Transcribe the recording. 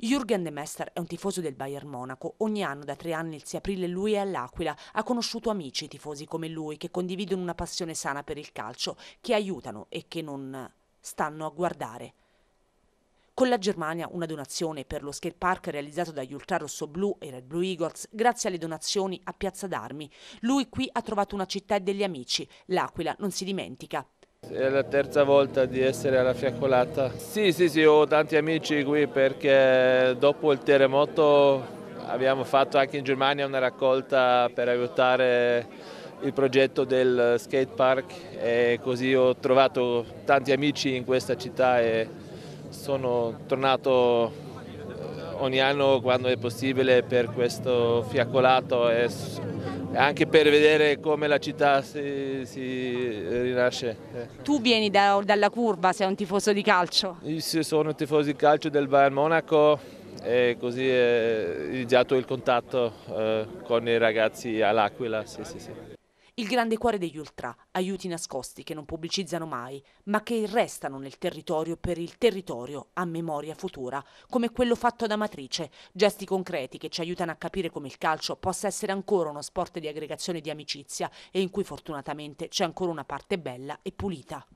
Jürgen De Mester è un tifoso del Bayern Monaco. Ogni anno da tre anni il 6 aprile lui è all'Aquila. Ha conosciuto amici tifosi come lui che condividono una passione sana per il calcio, che aiutano e che non stanno a guardare. Con la Germania una donazione per lo skate park realizzato dagli Ultrarosso Blu e Red Blue Eagles grazie alle donazioni a Piazza d'Armi. Lui qui ha trovato una città e degli amici. L'Aquila non si dimentica. È la terza volta di essere alla fiaccolata. Sì, sì, sì, ho tanti amici qui perché dopo il terremoto abbiamo fatto anche in Germania una raccolta per aiutare il progetto del skate park e così ho trovato tanti amici in questa città e sono tornato eh, ogni anno quando è possibile per questo fiaccolato e anche per vedere come la città si, si rinasce. Tu vieni da, dalla curva, sei un tifoso di calcio? Io sono un tifoso di calcio del Bayern Monaco e così è iniziato il contatto eh, con i ragazzi all'Aquila. Sì, sì, sì. Il grande cuore degli ultra, aiuti nascosti che non pubblicizzano mai, ma che restano nel territorio per il territorio a memoria futura, come quello fatto ad Amatrice, gesti concreti che ci aiutano a capire come il calcio possa essere ancora uno sport di aggregazione di amicizia e in cui fortunatamente c'è ancora una parte bella e pulita.